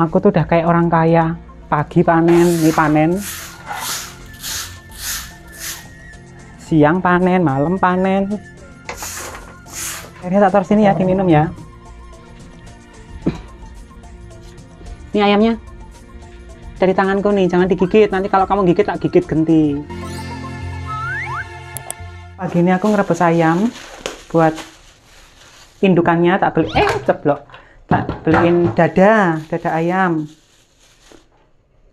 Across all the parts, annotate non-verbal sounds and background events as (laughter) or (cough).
aku tuh udah kayak orang kaya pagi panen nih panen siang panen malam panen akhirnya tak taruh sini ya diminum ya ini ayamnya dari tanganku nih jangan digigit nanti kalau kamu gigit tak gigit genti pagi ini aku ngerebus ayam buat indukannya tak beli eh ceblok Pak beliin dada, dada ayam.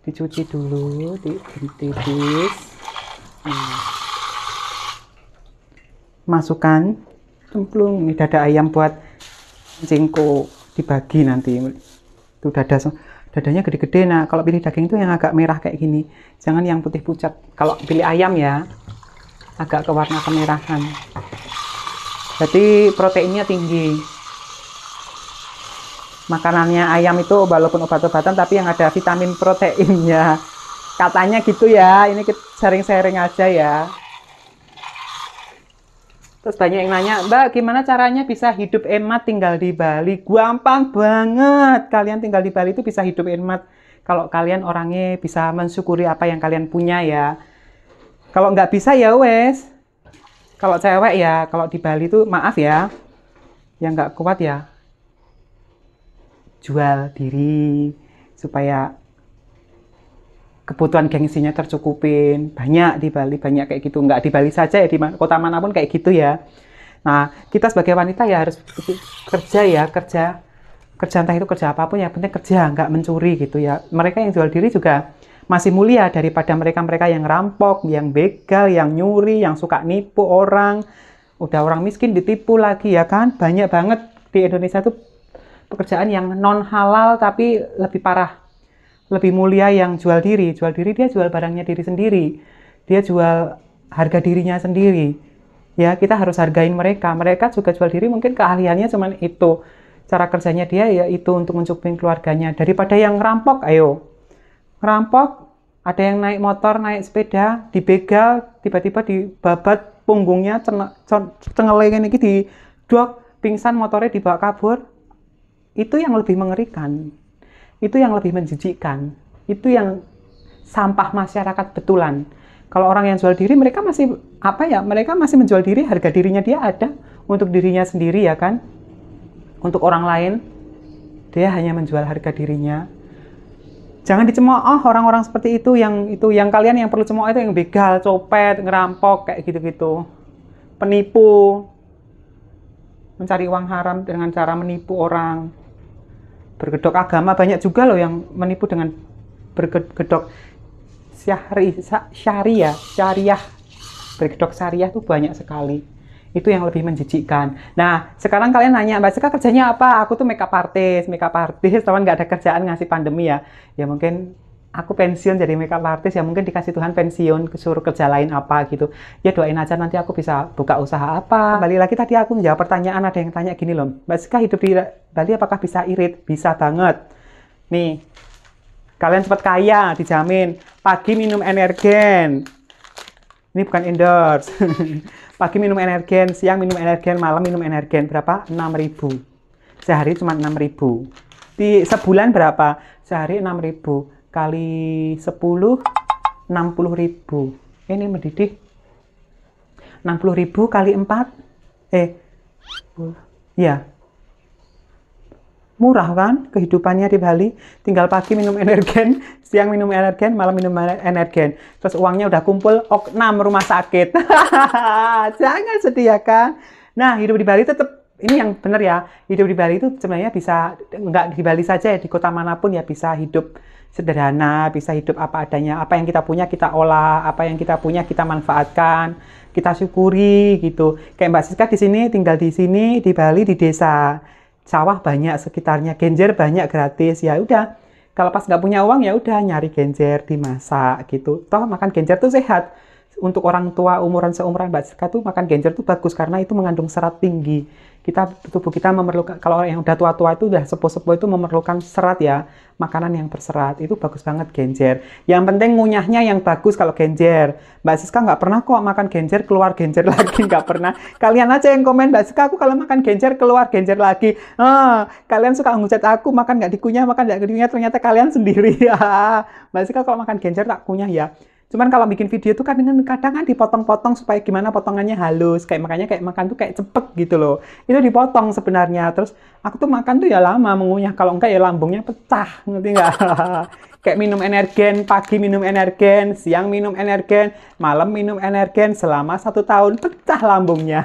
Dicuci dulu, ditiris. Nah. Masukkan cemplung ini dada ayam buat cingko dibagi nanti. Itu dada dadanya gede-gede. Nah, kalau pilih daging itu yang agak merah kayak gini. Jangan yang putih pucat. Kalau pilih ayam ya agak ke warna kemerahan. jadi proteinnya tinggi makanannya ayam itu walaupun obat-obatan tapi yang ada vitamin proteinnya katanya gitu ya ini sering-sering aja ya terus banyak yang nanya mbak gimana caranya bisa hidup emat tinggal di Bali gampang banget kalian tinggal di Bali itu bisa hidup emat kalau kalian orangnya bisa mensyukuri apa yang kalian punya ya kalau nggak bisa ya wes kalau cewek ya kalau di Bali itu maaf ya yang nggak kuat ya jual diri supaya kebutuhan gengsinya tercukupin banyak di Bali banyak kayak gitu nggak di Bali saja ya di kota manapun kayak gitu ya nah kita sebagai wanita ya harus kerja ya kerja kerja entah itu kerja apapun ya penting kerja nggak mencuri gitu ya mereka yang jual diri juga masih mulia daripada mereka-mereka yang rampok yang begal yang nyuri yang suka nipu orang udah orang miskin ditipu lagi ya kan banyak banget di Indonesia tuh pekerjaan yang non halal tapi lebih parah lebih mulia yang jual diri jual diri dia jual barangnya diri sendiri dia jual harga dirinya sendiri ya kita harus hargain mereka mereka juga jual diri mungkin keahliannya cuma itu cara kerjanya dia ya itu untuk mencukupi keluarganya daripada yang rampok ayo rampok ada yang naik motor naik sepeda dibegal tiba-tiba dibabat punggungnya cengelengin ini di dok pingsan motornya dibawa kabur itu yang lebih mengerikan. Itu yang lebih menjijikkan. Itu yang sampah masyarakat betulan. Kalau orang yang jual diri, mereka masih apa ya? Mereka masih menjual diri, harga dirinya dia ada untuk dirinya sendiri ya kan? Untuk orang lain, dia hanya menjual harga dirinya. Jangan dicemooh orang-orang seperti itu yang itu yang kalian yang perlu cemooh itu yang begal, copet, ngerampok kayak gitu-gitu. Penipu, mencari uang haram dengan cara menipu orang berkedok agama banyak juga loh yang menipu dengan berkedok syahri, syariah, syariah, berkedok syariah tuh banyak sekali. Itu yang lebih menjijikkan. Nah, sekarang kalian nanya, Mbak Sika kerjanya apa? Aku tuh makeup artist, makeup artist, (laughs) teman nggak ada kerjaan ngasih pandemi ya. Ya mungkin aku pensiun jadi makeup artist ya mungkin dikasih Tuhan pensiun suruh kerja lain apa gitu ya doain aja nanti aku bisa buka usaha apa kembali lagi tadi aku menjawab pertanyaan ada yang tanya gini loh Mbak Sika hidup di Bali apakah bisa irit bisa banget nih kalian cepat kaya dijamin pagi minum energen ini bukan endorse (laughs) pagi minum energen siang minum energen malam minum energen berapa 6000 sehari cuma 6000 di sebulan berapa sehari 6000 kali 10 60.000 ini mendidih 60.000 kali 4 eh ya murah kan kehidupannya di Bali tinggal pagi minum energen (laughs) siang minum energen malam minum energen terus uangnya udah kumpul oknum oh, rumah sakit (laughs) jangan sedih ya kan nah hidup di Bali tetap ini yang benar ya hidup di Bali itu sebenarnya bisa nggak di Bali saja ya di kota manapun ya bisa hidup sederhana, bisa hidup apa adanya. Apa yang kita punya kita olah, apa yang kita punya kita manfaatkan, kita syukuri gitu. Kayak Mbak Siska di sini tinggal di sini di Bali di desa. Sawah banyak sekitarnya, genjer banyak gratis. Ya udah, kalau pas nggak punya uang ya udah nyari genjer dimasak gitu. Toh makan genjer tuh sehat untuk orang tua umuran seumuran Mbak Siska tuh makan genjer tuh bagus karena itu mengandung serat tinggi. Kita tubuh kita memerlukan kalau orang yang udah tua-tua itu udah sepuh-sepuh itu memerlukan serat ya, makanan yang berserat itu bagus banget genjer. Yang penting ngunyahnya yang bagus kalau genjer. Mbak Siska nggak pernah kok makan genjer keluar genjer (laughs) lagi nggak pernah. Kalian aja yang komen Mbak Siska aku kalau makan genjer keluar genjer lagi. Ah kalian suka ngucet aku makan nggak dikunyah makan nggak dikunyah ternyata kalian sendiri ya. (laughs) Mbak Siska kalau makan genjer tak kunyah ya. Cuman kalau bikin video tuh kadang kadang kan dipotong-potong supaya gimana potongannya halus, kayak makanya kayak makan tuh kayak cepet gitu loh. Itu dipotong sebenarnya. Terus aku tuh makan tuh ya lama mengunyah, kalau enggak ya lambungnya pecah, ngerti enggak? (laughs) kayak minum energen, pagi minum energen, siang minum energen, malam minum energen selama satu tahun pecah lambungnya.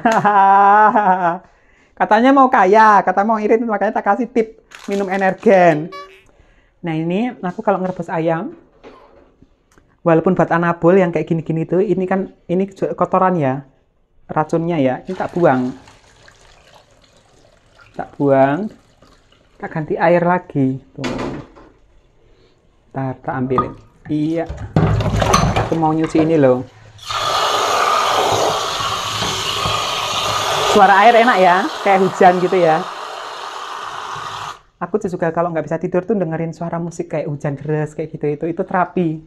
(laughs) Katanya mau kaya, kata mau irit makanya tak kasih tip minum energen. Nah ini aku kalau ngerebus ayam, walaupun buat anabol yang kayak gini-gini tuh ini kan ini kotoran ya racunnya ya ini tak buang tak buang tak ganti air lagi tuh ntar tak ambilin iya aku mau nyuci ini loh suara air enak ya kayak hujan gitu ya aku juga kalau nggak bisa tidur tuh dengerin suara musik kayak hujan deras kayak gitu itu itu terapi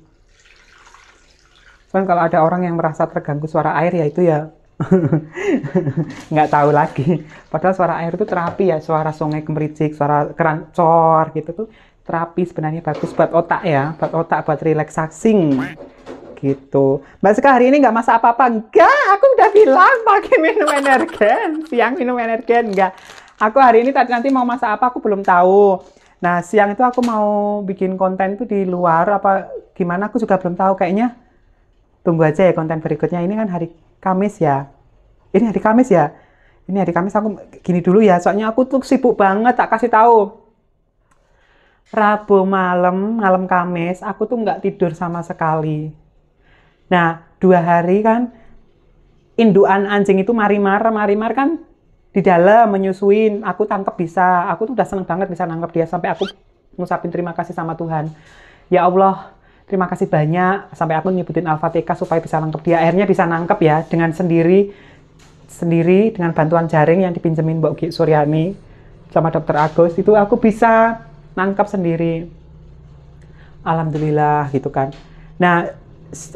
cuman kalau ada orang yang merasa terganggu suara air ya itu ya (laughs) nggak tahu lagi padahal suara air itu terapi ya suara sungai kemericik suara keran cor gitu tuh terapi sebenarnya bagus buat otak ya buat otak buat relaxing gitu Mbak Seka hari ini nggak masak apa-apa enggak aku udah bilang pakai minum energen siang minum energen enggak aku hari ini tadi nanti mau masak apa aku belum tahu nah siang itu aku mau bikin konten itu di luar apa gimana aku juga belum tahu kayaknya tunggu aja ya konten berikutnya. Ini kan hari Kamis ya. Ini hari Kamis ya. Ini hari Kamis aku gini dulu ya. Soalnya aku tuh sibuk banget tak kasih tahu. Rabu malam, malam Kamis, aku tuh nggak tidur sama sekali. Nah, dua hari kan induan anjing itu marimar, marimar kan di dalam menyusuin, aku tangkep bisa. Aku tuh udah seneng banget bisa nangkep dia sampai aku ngusapin terima kasih sama Tuhan. Ya Allah, terima kasih banyak sampai aku nyebutin Alfa TK supaya bisa nangkep dia akhirnya bisa nangkep ya dengan sendiri sendiri dengan bantuan jaring yang dipinjemin Mbak Gik Suryani sama Dokter Agus itu aku bisa nangkep sendiri Alhamdulillah gitu kan nah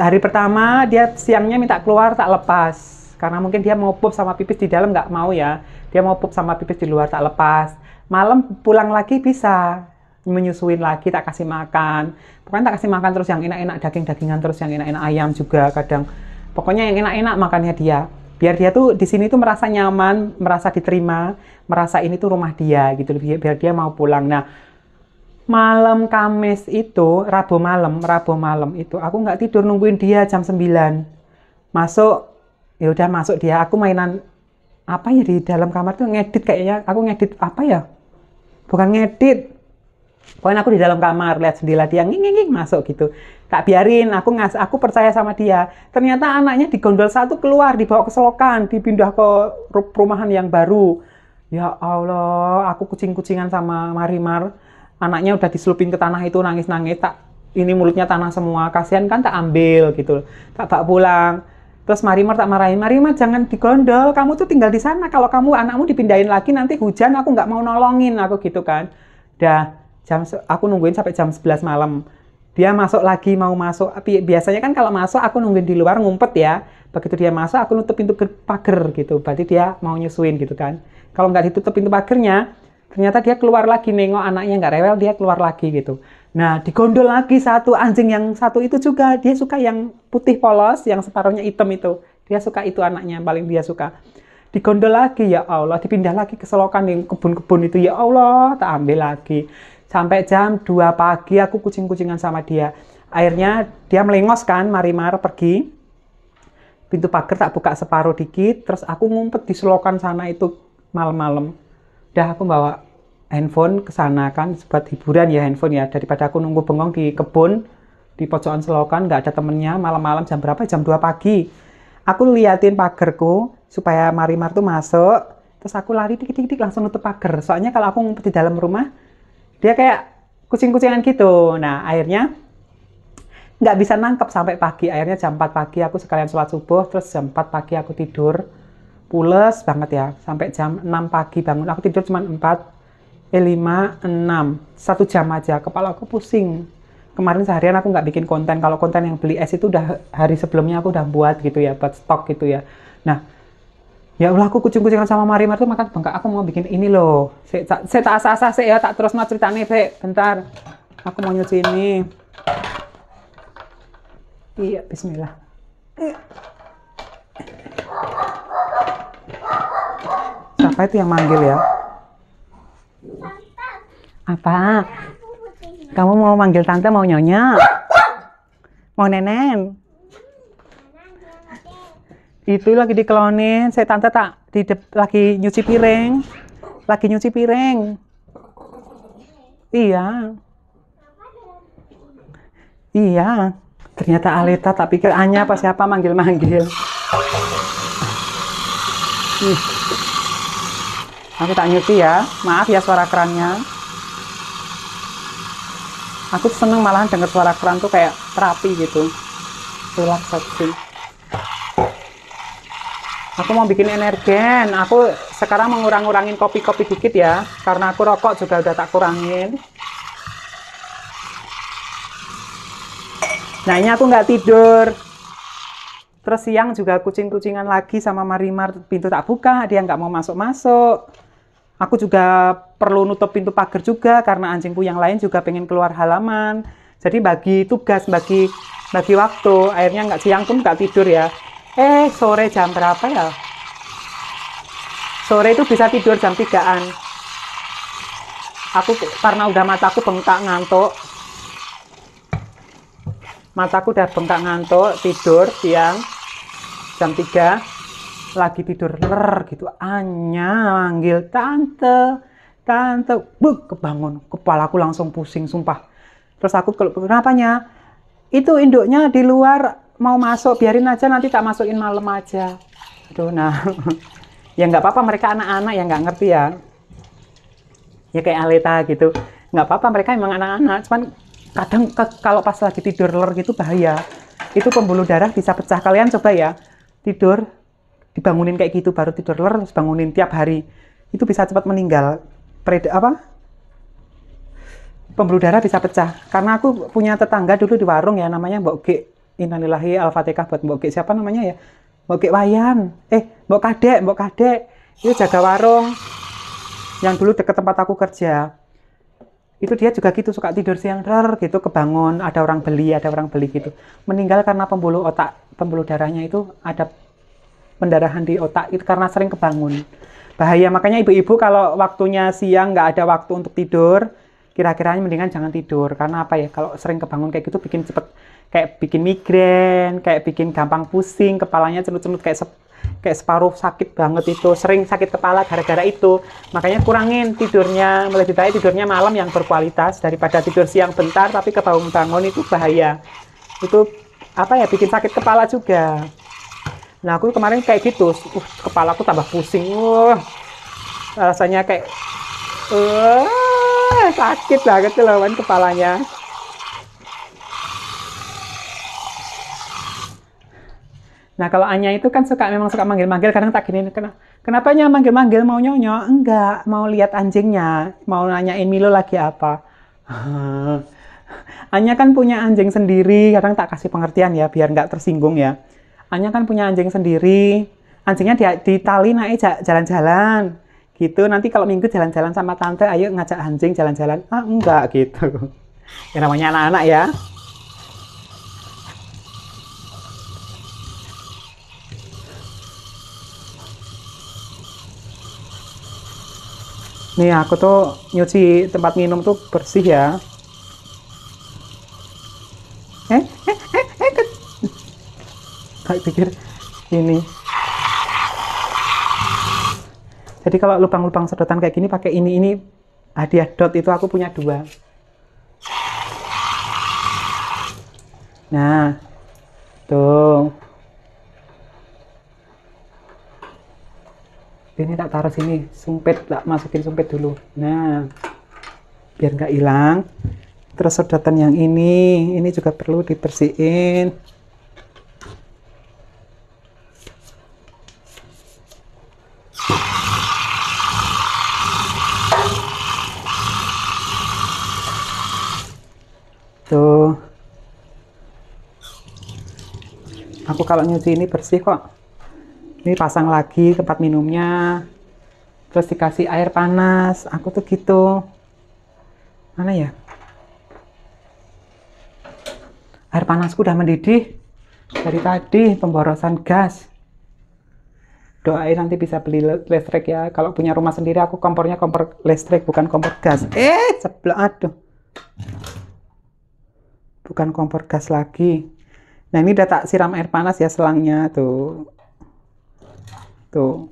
hari pertama dia siangnya minta keluar tak lepas karena mungkin dia mau pup sama pipis di dalam nggak mau ya dia mau pup sama pipis di luar tak lepas malam pulang lagi bisa menyusuin lagi tak kasih makan pokoknya tak kasih makan terus yang enak-enak daging-dagingan terus yang enak-enak ayam juga kadang pokoknya yang enak-enak makannya dia biar dia tuh di sini tuh merasa nyaman merasa diterima merasa ini tuh rumah dia gitu biar dia mau pulang nah malam Kamis itu Rabu malam Rabu malam itu aku nggak tidur nungguin dia jam 9 masuk ya udah masuk dia aku mainan apa ya di dalam kamar tuh ngedit kayaknya aku ngedit apa ya bukan ngedit Pokoknya aku di dalam kamar lihat jendela dia nging, nging, masuk gitu. Tak biarin, aku ngas aku percaya sama dia. Ternyata anaknya digondol satu keluar, dibawa ke selokan, dipindah ke perumahan yang baru. Ya Allah, aku kucing-kucingan sama Marimar. Anaknya udah diselupin ke tanah itu nangis-nangis tak ini mulutnya tanah semua. Kasihan kan tak ambil gitu. Tak tak pulang. Terus Marimar tak marahin, Marimar jangan digondol, kamu tuh tinggal di sana. Kalau kamu anakmu dipindahin lagi nanti hujan, aku nggak mau nolongin, aku gitu kan. Dah, jam aku nungguin sampai jam 11 malam dia masuk lagi mau masuk biasanya kan kalau masuk aku nungguin di luar ngumpet ya begitu dia masuk aku nutup pintu pagar gitu berarti dia mau nyusuin gitu kan kalau nggak ditutup pintu pagernya, ternyata dia keluar lagi nengok anaknya nggak rewel dia keluar lagi gitu nah digondol lagi satu anjing yang satu itu juga dia suka yang putih polos yang separuhnya hitam itu dia suka itu anaknya paling dia suka digondol lagi ya Allah dipindah lagi ke selokan yang kebun-kebun itu ya Allah tak ambil lagi sampai jam 2 pagi aku kucing-kucingan sama dia akhirnya dia melengos kan marimar pergi pintu pagar tak buka separuh dikit terus aku ngumpet di selokan sana itu malam-malam Udah aku bawa handphone ke sana kan buat hiburan ya handphone ya daripada aku nunggu bengong di kebun di pojokan selokan nggak ada temennya malam-malam jam berapa jam 2 pagi aku liatin pagarku supaya marimar tuh masuk terus aku lari dikit-dikit langsung nutup pagar soalnya kalau aku ngumpet di dalam rumah dia kayak kucing-kucingan gitu nah akhirnya nggak bisa nangkep sampai pagi akhirnya jam 4 pagi aku sekalian sholat subuh terus jam 4 pagi aku tidur pules banget ya sampai jam 6 pagi bangun aku tidur cuma 4 eh 5 6 satu jam aja kepala aku pusing kemarin seharian aku nggak bikin konten kalau konten yang beli es itu udah hari sebelumnya aku udah buat gitu ya buat stok gitu ya nah ya Allah aku kucing-kucingan sama Marimar tuh makan bengkak aku mau bikin ini loh saya tak saya tak saya ya tak terus menerus nih saya bentar aku mau nyuci ini iya Bismillah siapa itu yang manggil ya apa kamu mau manggil tante mau nyonya mau nenen itu lagi dikelonin saya tante tak di lagi nyuci piring lagi nyuci piring iya iya ternyata Alita tak pikir Anya apa siapa manggil-manggil aku tak nyuci ya maaf ya suara kerannya aku seneng malahan denger suara keran tuh kayak terapi gitu relaksasi aku mau bikin energen aku sekarang mengurang-urangin kopi-kopi dikit ya karena aku rokok juga udah tak kurangin nah ini aku nggak tidur terus siang juga kucing-kucingan lagi sama Marimar pintu tak buka dia nggak mau masuk-masuk aku juga perlu nutup pintu pagar juga karena anjingku yang lain juga pengen keluar halaman jadi bagi tugas bagi bagi waktu akhirnya nggak siang pun nggak tidur ya eh sore jam berapa ya sore itu bisa tidur jam 3an aku karena udah mataku bengkak ngantuk mataku udah bengkak ngantuk tidur siang jam 3 lagi tidur ler gitu Anya manggil tante tante buk kebangun kepalaku langsung pusing sumpah terus aku kalau kenapanya itu induknya di luar mau masuk biarin aja nanti tak masukin malam aja aduh nah (laughs) ya nggak apa-apa mereka anak-anak yang nggak ngerti ya ya kayak Aleta gitu nggak apa-apa mereka emang anak-anak cuman kadang ke, kalau pas lagi tidur lor gitu bahaya itu pembuluh darah bisa pecah kalian coba ya tidur dibangunin kayak gitu baru tidur lor bangunin tiap hari itu bisa cepat meninggal Pred, apa pembuluh darah bisa pecah karena aku punya tetangga dulu di warung ya namanya Mbok G Innalillahi Al-Fatihah buat Mbok Gek. Siapa namanya ya? Mbok Gek Wayan. Eh, Mbok Kadek, Mbok Kadek. Itu jaga warung. Yang dulu deket tempat aku kerja. Itu dia juga gitu, suka tidur siang ter gitu, kebangun, ada orang beli, ada orang beli gitu. Meninggal karena pembuluh otak, pembuluh darahnya itu ada pendarahan di otak itu karena sering kebangun. Bahaya, makanya ibu-ibu kalau waktunya siang nggak ada waktu untuk tidur, kira-kiranya mendingan jangan tidur karena apa ya kalau sering kebangun kayak gitu bikin cepet kayak bikin migrain, kayak bikin gampang pusing, kepalanya cenut-cenut kayak sep, kayak separuh sakit banget itu, sering sakit kepala gara-gara itu. Makanya kurangin tidurnya, lebih baik tidurnya malam yang berkualitas daripada tidur siang bentar tapi kebangun-bangun itu bahaya. Itu apa ya bikin sakit kepala juga. Nah aku kemarin kayak gitu, uh, kepala aku tambah pusing, uh, rasanya kayak uh, sakit banget loh kepalanya. Nah kalau Anya itu kan suka memang suka manggil-manggil kadang tak gini kenapa kenapanya manggil-manggil mau nyonyo? Enggak, mau lihat anjingnya, mau nanyain Milo lagi apa. (laughs) Anya kan punya anjing sendiri, kadang tak kasih pengertian ya biar nggak tersinggung ya. Anya kan punya anjing sendiri, anjingnya di, di tali naik jalan-jalan gitu. Nanti kalau minggu jalan-jalan sama tante, ayo ngajak anjing jalan-jalan. Ah enggak gitu. (laughs) Ya namanya anak-anak ya. nih iya, aku tuh nyuci tempat minum tuh bersih ya eh eh eh eh, eh, eh. pikir ini jadi kalau lubang-lubang sedotan kayak gini pakai ini ini hadiah dot itu aku punya dua nah tuh ini tak taruh sini sumpit tak masukin sumpit dulu nah biar nggak hilang terus sedotan yang ini ini juga perlu dibersihin tuh aku kalau nyuci ini bersih kok ini pasang lagi tempat minumnya terus dikasih air panas aku tuh gitu mana ya air panasku udah mendidih dari tadi pemborosan gas doain nanti bisa beli listrik ya kalau punya rumah sendiri aku kompornya kompor listrik bukan kompor gas eh sebelah aduh bukan kompor gas lagi nah ini udah tak siram air panas ya selangnya tuh tuh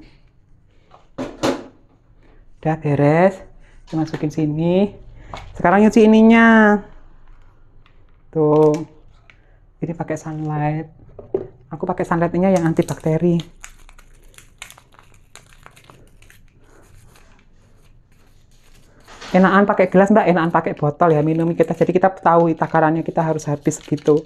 udah beres kita masukin sini sekarang nyuci ininya tuh ini pakai sunlight aku pakai sunlightnya yang antibakteri enakan pakai gelas mbak enakan pakai botol ya minum kita jadi kita tahu takarannya kita harus habis gitu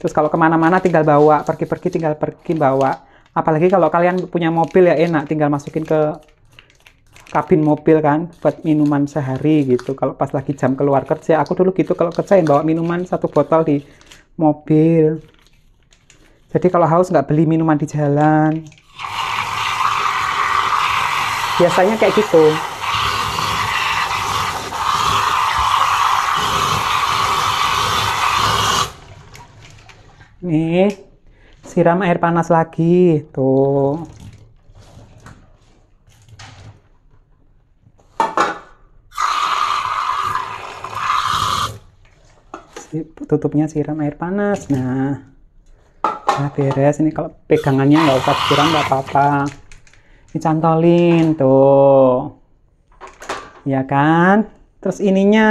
terus kalau kemana-mana tinggal bawa pergi-pergi tinggal pergi bawa apalagi kalau kalian punya mobil ya enak tinggal masukin ke kabin mobil kan buat minuman sehari gitu kalau pas lagi jam keluar kerja aku dulu gitu kalau kerja yang bawa minuman satu botol di mobil jadi kalau haus nggak beli minuman di jalan biasanya kayak gitu nih siram air panas lagi tuh gitu. tutupnya siram air panas nah nah beres ini kalau pegangannya nggak usah siram nggak apa-apa Ini cantolin, tuh ya kan terus ininya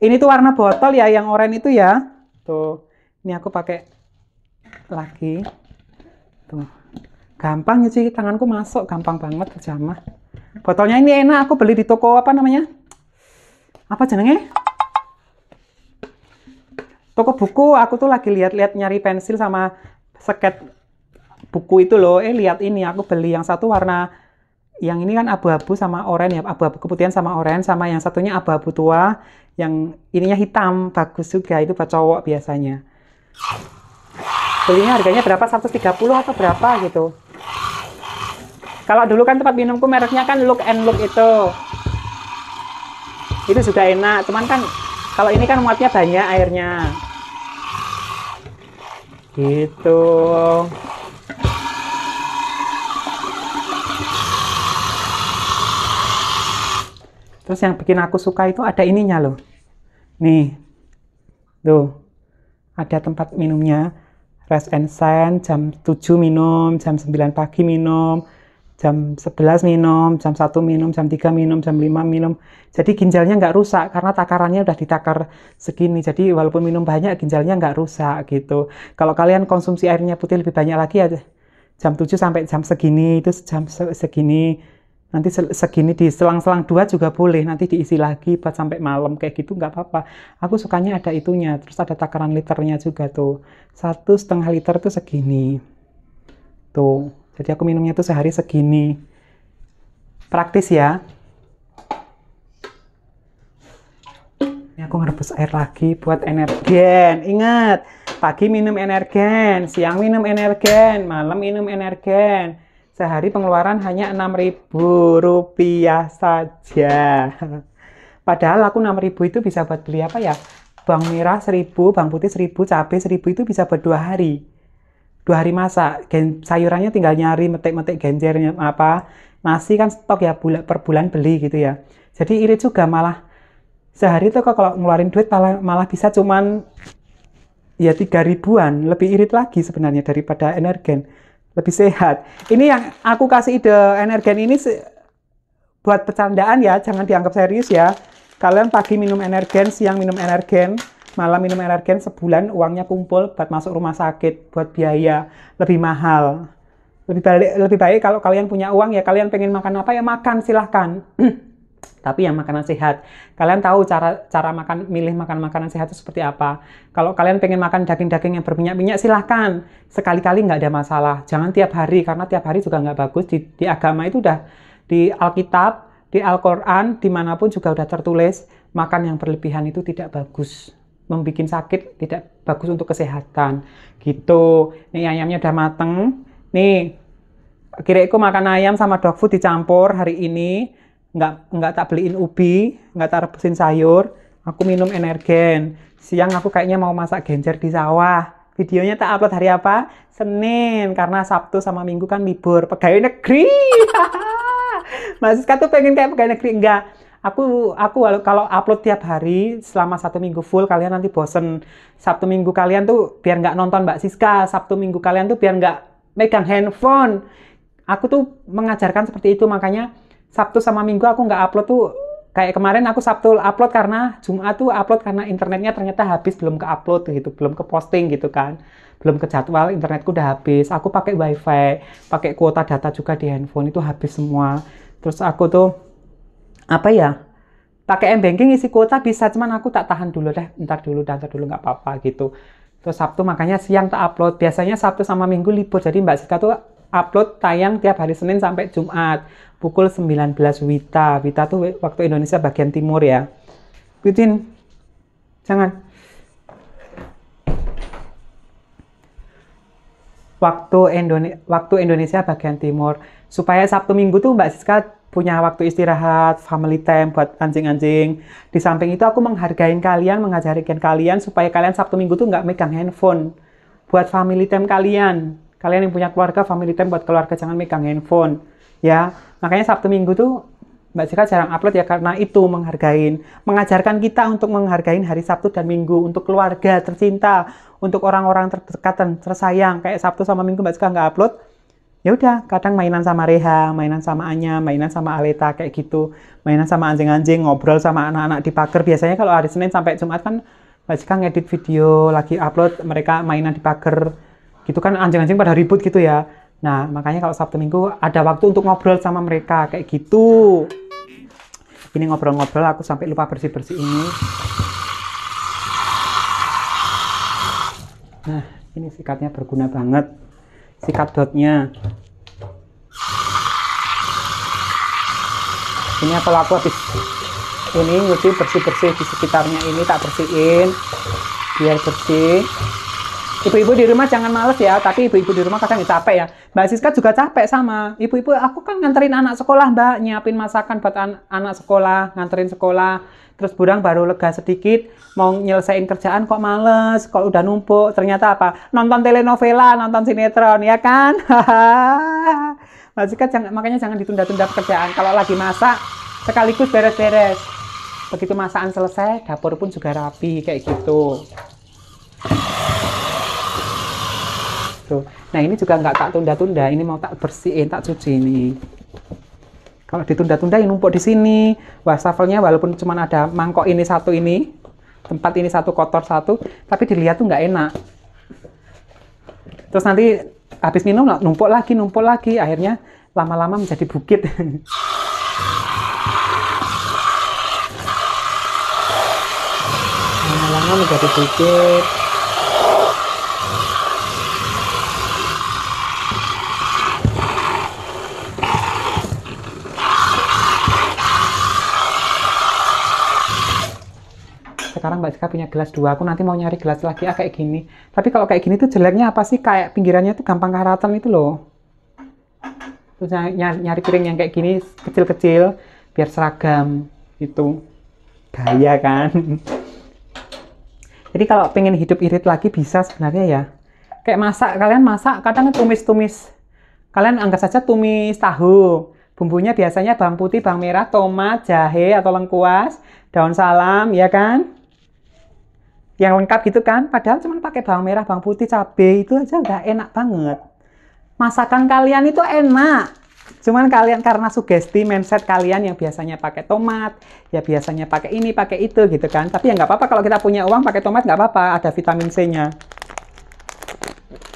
ini tuh warna botol ya yang oranye itu ya tuh ini aku pakai lagi tuh gampang ya sih tanganku masuk gampang banget terjamah botolnya ini enak aku beli di toko apa namanya apa jenenge toko buku aku tuh lagi lihat-lihat nyari pensil sama seket buku itu loh eh lihat ini aku beli yang satu warna yang ini kan abu-abu sama oranye ya abu-abu keputihan sama oranye sama yang satunya abu-abu tua yang ininya hitam bagus juga itu buat cowok biasanya belinya harganya berapa 130 atau berapa gitu kalau dulu kan tempat minumku mereknya kan look and look itu itu juga enak cuman kan kalau ini kan muatnya banyak airnya gitu terus yang bikin aku suka itu ada ininya loh nih tuh ada tempat minumnya rest and send jam 7 minum, jam 9 pagi minum, jam 11 minum, jam 1 minum, jam 3 minum, jam 5 minum. Jadi ginjalnya nggak rusak karena takarannya udah ditakar segini. Jadi walaupun minum banyak ginjalnya nggak rusak gitu. Kalau kalian konsumsi airnya putih lebih banyak lagi aja jam 7 sampai jam segini, itu jam segini nanti segini di selang-selang dua juga boleh nanti diisi lagi buat sampai malam kayak gitu nggak apa-apa aku sukanya ada itunya terus ada takaran liternya juga tuh satu setengah liter tuh segini tuh jadi aku minumnya tuh sehari segini praktis ya ini aku ngerebus air lagi buat energen ingat pagi minum energen siang minum energen malam minum energen sehari pengeluaran hanya enam ribu rupiah saja. Padahal aku enam ribu itu bisa buat beli apa ya? Bang merah seribu, bang putih seribu, cabai seribu itu bisa buat dua hari. Dua hari masak, Gen sayurannya tinggal nyari metik-metik genjernya apa. Nasi kan stok ya bulan, per bulan beli gitu ya. Jadi irit juga malah sehari itu kalau ngeluarin duit malah, malah bisa cuman ya tiga ribuan lebih irit lagi sebenarnya daripada energen lebih sehat. Ini yang aku kasih ide energen ini buat pecandaan ya, jangan dianggap serius ya. Kalian pagi minum energen, siang minum energen, malam minum energen, sebulan uangnya kumpul buat masuk rumah sakit, buat biaya lebih mahal. Lebih balik, lebih baik kalau kalian punya uang ya kalian pengen makan apa ya makan silahkan. (clears throat) tapi yang makanan sehat. Kalian tahu cara cara makan milih makan makanan sehat itu seperti apa? Kalau kalian pengen makan daging-daging yang berminyak-minyak silahkan. Sekali-kali nggak ada masalah. Jangan tiap hari karena tiap hari juga nggak bagus. Di, di agama itu udah di Alkitab, di Al-Quran, dimanapun juga udah tertulis makan yang berlebihan itu tidak bagus membuat sakit tidak bagus untuk kesehatan gitu nih ayamnya udah mateng nih kira-kira makan ayam sama dog food dicampur hari ini nggak nggak tak beliin ubi nggak tak rebusin sayur aku minum energen siang aku kayaknya mau masak genjer di sawah videonya tak upload hari apa Senin karena Sabtu sama Minggu kan libur pegawai negeri (laughs) Masih tuh pengen kayak pegawai negeri enggak aku aku kalau upload tiap hari selama satu minggu full kalian nanti bosen Sabtu minggu kalian tuh biar nggak nonton Mbak Siska Sabtu minggu kalian tuh biar nggak megang handphone aku tuh mengajarkan seperti itu makanya Sabtu sama Minggu aku nggak upload tuh kayak kemarin aku Sabtu upload karena Jumat tuh upload karena internetnya ternyata habis belum ke upload gitu, belum ke posting gitu kan. Belum ke jadwal internetku udah habis. Aku pakai WiFi, pakai kuota data juga di handphone itu habis semua. Terus aku tuh apa ya? Pakai M-banking isi kuota bisa, cuman aku tak tahan dulu deh, ntar dulu, ntar dulu nggak apa-apa gitu. Terus Sabtu makanya siang tak upload. Biasanya Sabtu sama Minggu libur. Jadi Mbak Sika tuh upload tayang tiap hari Senin sampai Jumat pukul 19 Wita. Wita tuh waktu Indonesia bagian timur ya. Putin, jangan. Waktu, Indone waktu Indonesia bagian timur. Supaya Sabtu Minggu tuh Mbak Siska punya waktu istirahat, family time buat anjing-anjing. Di samping itu aku menghargai kalian, mengajarkan kalian supaya kalian Sabtu Minggu tuh nggak megang handphone. Buat family time kalian, kalian yang punya keluarga family time buat keluarga jangan megang handphone ya makanya Sabtu Minggu tuh Mbak Sika jarang upload ya karena itu menghargain, mengajarkan kita untuk menghargai hari Sabtu dan Minggu untuk keluarga tercinta, untuk orang-orang terdekat dan tersayang kayak Sabtu sama Minggu Mbak Sika nggak upload. Ya udah, kadang mainan sama Reha, mainan sama Anya, mainan sama Aleta kayak gitu, mainan sama anjing-anjing, ngobrol sama anak-anak di pagar. Biasanya kalau hari Senin sampai Jumat kan Mbak Sika ngedit video, lagi upload mereka mainan di pagar gitu kan anjing-anjing pada ribut gitu ya nah makanya kalau Sabtu Minggu ada waktu untuk ngobrol sama mereka kayak gitu ini ngobrol-ngobrol aku sampai lupa bersih-bersih ini nah ini sikatnya berguna banget sikat dotnya ini apa aku habis ini nyuci bersih-bersih di sekitarnya ini tak bersihin biar bersih Ibu-ibu di rumah jangan males ya, tapi ibu-ibu di rumah kadang ya capek ya. Mbak Siska juga capek sama. Ibu-ibu, aku kan nganterin anak sekolah, Mbak, nyiapin masakan buat an anak sekolah, nganterin sekolah. Terus burang baru lega sedikit, mau nyelesain kerjaan kok males, kok udah numpuk. Ternyata apa? Nonton telenovela, nonton sinetron, ya kan? (laughs) Mbak Siska jangan, makanya jangan ditunda-tunda pekerjaan. Kalau lagi masak, sekaligus beres-beres. Begitu masakan selesai, dapur pun juga rapi, kayak gitu bro. Gitu. nah ini juga nggak tak tunda-tunda ini mau tak bersihin tak cuci ini kalau ditunda-tunda ini numpuk di sini wastafelnya walaupun cuma ada mangkok ini satu ini tempat ini satu kotor satu tapi dilihat tuh nggak enak terus nanti habis minum numpuk lagi numpuk lagi akhirnya lama-lama menjadi bukit (laughs) lama-lama menjadi bukit sekarang Mbak Sika punya gelas dua, aku nanti mau nyari gelas lagi ah kayak gini. Tapi kalau kayak gini tuh jeleknya apa sih? Kayak pinggirannya tuh gampang karatan itu loh. Terus nyari, nyari piring yang kayak gini kecil-kecil biar seragam itu gaya kan. Jadi kalau pengen hidup irit lagi bisa sebenarnya ya. Kayak masak, kalian masak kadang tumis-tumis. Kalian anggap saja tumis tahu. Bumbunya biasanya bawang putih, bawang merah, tomat, jahe atau lengkuas, daun salam, ya kan? yang lengkap gitu kan. Padahal cuma pakai bawang merah, bawang putih, cabai itu aja udah enak banget. Masakan kalian itu enak. Cuman kalian karena sugesti mindset kalian yang biasanya pakai tomat, ya biasanya pakai ini, pakai itu gitu kan. Tapi ya nggak apa-apa kalau kita punya uang pakai tomat nggak apa-apa, ada vitamin C-nya.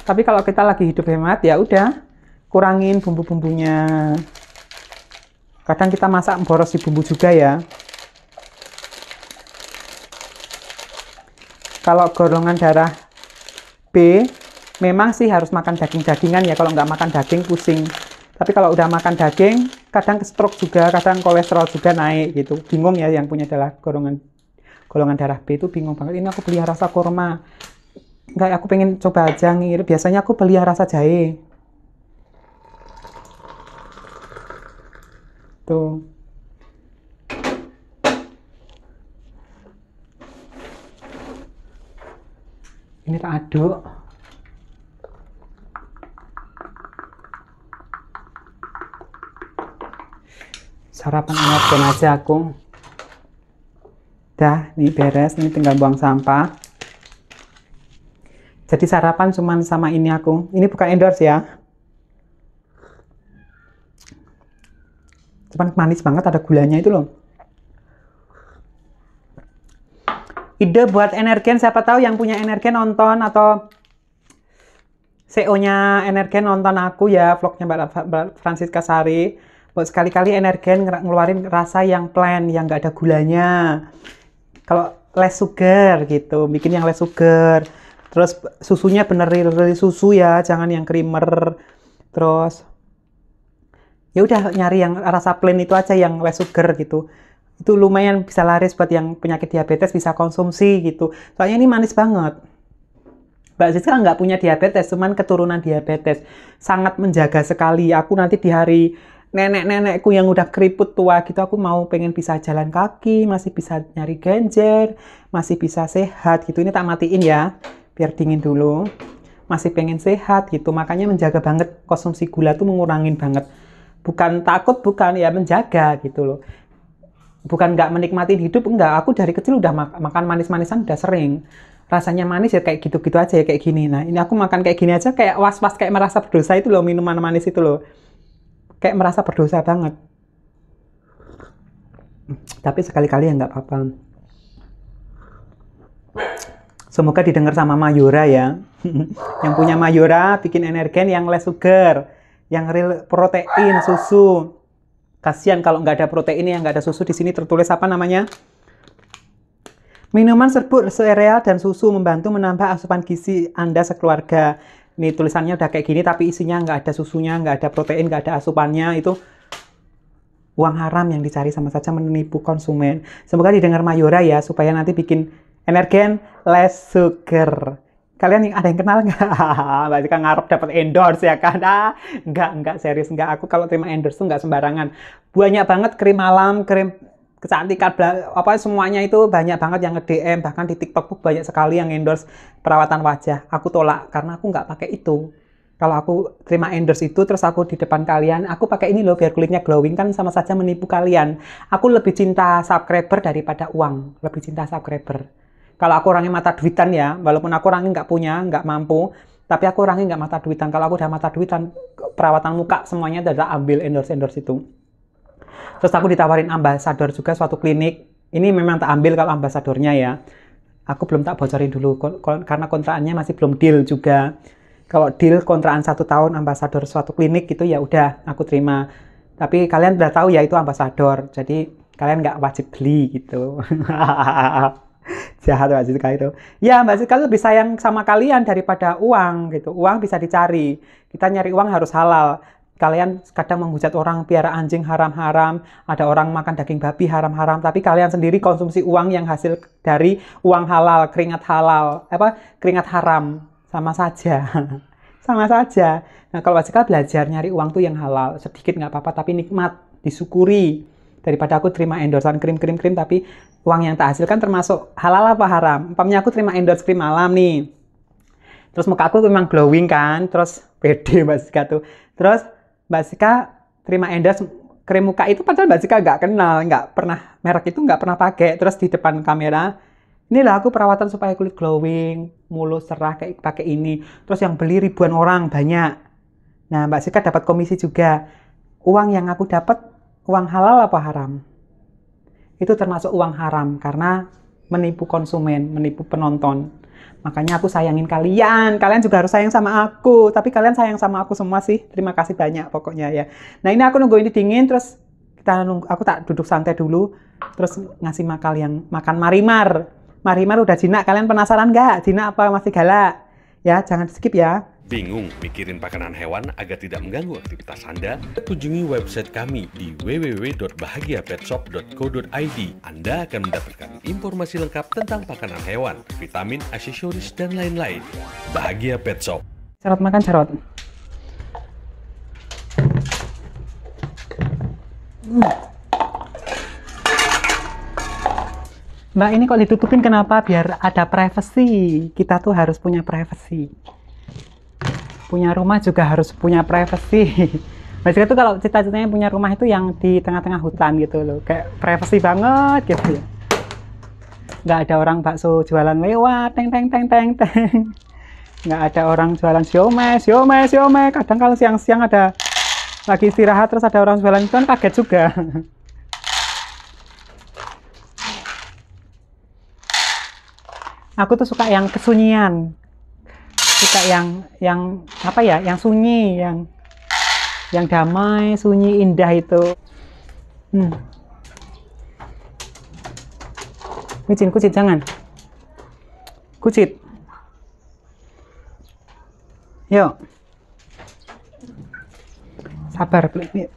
Tapi kalau kita lagi hidup hemat ya udah kurangin bumbu-bumbunya. Kadang kita masak boros di bumbu juga ya. kalau golongan darah B memang sih harus makan daging-dagingan ya kalau nggak makan daging pusing tapi kalau udah makan daging kadang stroke juga kadang kolesterol juga naik gitu bingung ya yang punya adalah golongan golongan darah B itu bingung banget ini aku beli rasa kurma nggak aku pengen coba aja nih biasanya aku beli rasa jahe tuh ini tak aduk sarapan dan aja aku dah ini beres ini tinggal buang sampah jadi sarapan cuman sama ini aku ini bukan endorse ya cuman manis banget ada gulanya itu loh ide buat energen siapa tahu yang punya energen nonton atau CEO-nya energen nonton aku ya vlognya Mbak Francis kasari buat sekali-kali energen ngeluarin rasa yang plain yang nggak ada gulanya kalau less sugar gitu bikin yang less sugar terus susunya bener real susu ya jangan yang creamer terus ya udah nyari yang rasa plain itu aja yang less sugar gitu itu lumayan bisa laris buat yang penyakit diabetes bisa konsumsi gitu soalnya ini manis banget Mbak Siska nggak punya diabetes, cuman keturunan diabetes. Sangat menjaga sekali. Aku nanti di hari nenek-nenekku yang udah keriput tua gitu, aku mau pengen bisa jalan kaki, masih bisa nyari genjer, masih bisa sehat gitu. Ini tak matiin ya, biar dingin dulu. Masih pengen sehat gitu, makanya menjaga banget konsumsi gula tuh mengurangin banget. Bukan takut, bukan ya menjaga gitu loh bukan nggak menikmati hidup enggak aku dari kecil udah mak makan manis-manisan udah sering rasanya manis ya kayak gitu-gitu aja ya kayak gini nah ini aku makan kayak gini aja kayak was-was kayak merasa berdosa itu loh minuman manis itu loh kayak merasa berdosa banget tapi sekali-kali ya nggak apa-apa semoga didengar sama Mayura ya (laughs) yang punya Mayura bikin energen yang less sugar yang real protein susu Kasihan kalau nggak ada protein yang nggak ada susu. Di sini tertulis apa namanya? Minuman serbuk sereal dan susu membantu menambah asupan gizi Anda sekeluarga. ini tulisannya udah kayak gini, tapi isinya nggak ada susunya, nggak ada protein, nggak ada asupannya. Itu uang haram yang dicari sama saja menipu konsumen. Semoga didengar Mayora ya, supaya nanti bikin energen less sugar kalian yang ada yang kenal nggak? Mbak (laughs) Jika ngarep dapat endorse ya kan? Ah, nggak, nggak serius nggak. Aku kalau terima endorse tuh nggak sembarangan. Banyak banget krim malam, krim kecantikan, apa semuanya itu banyak banget yang nge-DM. Bahkan di TikTok tuh banyak sekali yang endorse perawatan wajah. Aku tolak karena aku nggak pakai itu. Kalau aku terima endorse itu, terus aku di depan kalian, aku pakai ini loh biar kulitnya glowing kan sama saja menipu kalian. Aku lebih cinta subscriber daripada uang, lebih cinta subscriber kalau aku orangnya mata duitan ya, walaupun aku orangnya nggak punya, nggak mampu, tapi aku orangnya nggak mata duitan. Kalau aku udah mata duitan, perawatan muka semuanya udah ambil endorse-endorse itu. Terus aku ditawarin ambasador juga suatu klinik. Ini memang tak ambil kalau ambasadornya ya. Aku belum tak bocorin dulu karena kontraannya masih belum deal juga. Kalau deal kontraan satu tahun ambasador suatu klinik gitu ya udah aku terima. Tapi kalian udah tahu ya itu ambasador. Jadi kalian nggak wajib beli gitu. (laughs) (laughs) jahat Mbak Siska itu. Ya Mbak Siska lebih sayang sama kalian daripada uang gitu. Uang bisa dicari. Kita nyari uang harus halal. Kalian kadang menghujat orang piara anjing haram-haram, ada orang makan daging babi haram-haram, tapi kalian sendiri konsumsi uang yang hasil dari uang halal, keringat halal, apa keringat haram, sama saja. (laughs) sama saja. Nah, kalau Mbak Sis belajar nyari uang tuh yang halal, sedikit nggak apa-apa, tapi nikmat, disyukuri daripada aku terima endorsement krim krim krim tapi uang yang tak hasilkan termasuk halal apa haram? Umpamanya aku terima endorse krim malam nih. Terus muka aku memang glowing kan, terus pede (laughs) Mbak Sika tuh. Terus Mbak Sika terima endorse krim muka itu padahal Mbak Sika nggak kenal, nggak pernah, merek itu nggak pernah pakai. Terus di depan kamera, inilah aku perawatan supaya kulit glowing, mulus, cerah, kayak pakai ini. Terus yang beli ribuan orang, banyak. Nah Mbak Sika dapat komisi juga. Uang yang aku dapat, uang halal apa haram? itu termasuk uang haram karena menipu konsumen, menipu penonton. Makanya aku sayangin kalian. Kalian juga harus sayang sama aku. Tapi kalian sayang sama aku semua sih. Terima kasih banyak pokoknya ya. Nah ini aku nunggu ini dingin terus kita nunggu, aku tak duduk santai dulu. Terus ngasih makan yang makan marimar. Marimar udah jinak. Kalian penasaran nggak? Jinak apa masih galak? Ya jangan skip ya. Bingung mikirin pakanan hewan agar tidak mengganggu aktivitas Anda? Kunjungi website kami di www.bahagiapetshop.co.id. Anda akan mendapatkan informasi lengkap tentang pakanan hewan, vitamin, aksesoris, dan lain-lain. Bahagia Pet Shop. Carot makan carot. Hmm. Mbak ini kok ditutupin kenapa? Biar ada privacy. Kita tuh harus punya privacy punya rumah juga harus punya privacy Maksudnya (laughs) tuh kalau cita-citanya punya rumah itu yang di tengah-tengah hutan gitu loh kayak privacy banget gitu ya nggak ada orang bakso jualan lewat teng teng teng teng teng (laughs) nggak ada orang jualan siomay siomay siomay kadang kalau siang-siang ada lagi istirahat terus ada orang jualan itu kan kaget juga (laughs) aku tuh suka yang kesunyian kita yang yang apa ya yang sunyi yang yang damai sunyi indah itu hmm. kucit kucit jangan kucit yuk sabar nih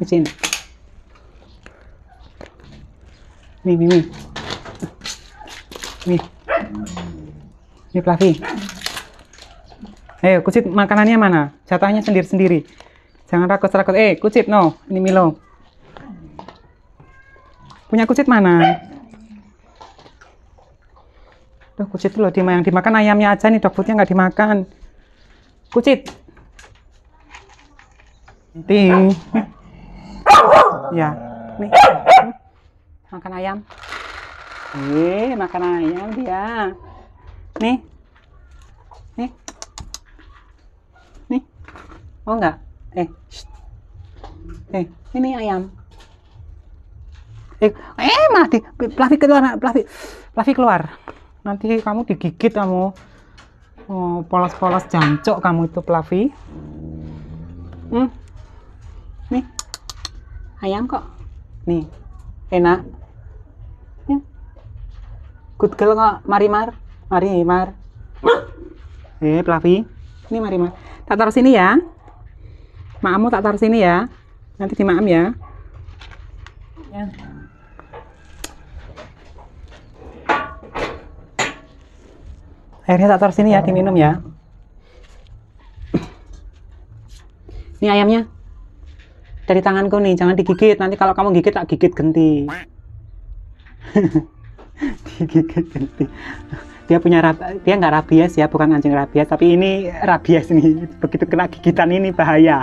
kucit nih nih nih nih Fluffy Eh, kucit makanannya mana? Jatahnya sendiri-sendiri. Jangan rakus serakut. Eh, kucit, no. Ini Milo. Punya kucit mana? Tuh, kucit loh yang dimakan ayamnya aja nih, dog nggak dimakan. Kucit. Ting. Ya. Nih. Makan ayam. Eh, makan ayam dia. Nih, oh nggak eh eh ini ayam eh eh mati Fluffy keluar Fluffy Fluffy keluar nanti kamu digigit kamu oh polos-polos jancok kamu itu Fluffy hmm. nih ayam kok nih enak Ya. good girl kok mari mar mari mar eh Plavi. ini mari mar tak taruh sini ya Ma'amu tak taruh sini ya. Nanti di ma'am ya. Ya. Airnya tak taruh sini ya, diminum ya. Ini ayamnya. Dari tanganku nih, jangan digigit. Nanti kalau kamu gigit, tak gigit genti. (laughs) digigit genti dia punya dia nggak rabies ya bukan anjing rabies tapi ini rabies nih begitu kena gigitan ini bahaya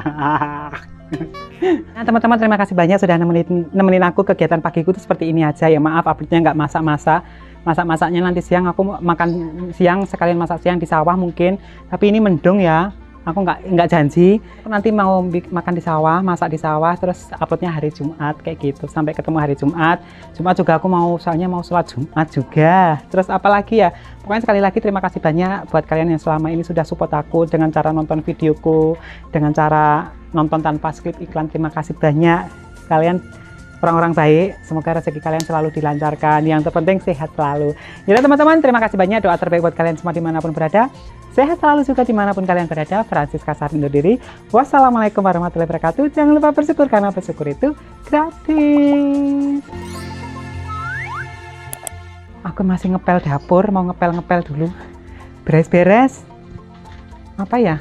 nah teman-teman terima kasih banyak sudah nemenin, nemenin aku kegiatan pagiku itu seperti ini aja ya maaf update-nya nggak masak-masak masak-masaknya nanti siang aku makan siang sekalian masak siang di sawah mungkin tapi ini mendung ya aku nggak nggak janji aku nanti mau makan di sawah masak di sawah terus uploadnya hari Jumat kayak gitu sampai ketemu hari Jumat Jumat juga aku mau soalnya mau sholat Jumat juga terus apalagi ya pokoknya sekali lagi terima kasih banyak buat kalian yang selama ini sudah support aku dengan cara nonton videoku dengan cara nonton tanpa skrip iklan terima kasih banyak kalian orang-orang baik. Semoga rezeki kalian selalu dilancarkan. Yang terpenting sehat selalu. ya teman-teman, terima kasih banyak. Doa terbaik buat kalian semua dimanapun berada. Sehat selalu juga dimanapun kalian berada. Francis Kasar undur diri. Wassalamualaikum warahmatullahi wabarakatuh. Jangan lupa bersyukur karena bersyukur itu gratis. Aku masih ngepel dapur, mau ngepel-ngepel dulu. Beres-beres. Apa ya?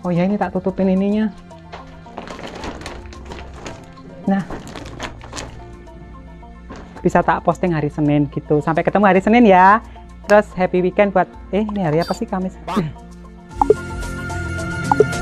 Oh ya ini tak tutupin ininya. Nah, bisa tak posting hari Senin gitu. Sampai ketemu hari Senin ya terus happy weekend buat eh ini hari apa sih Kamis (clears throat)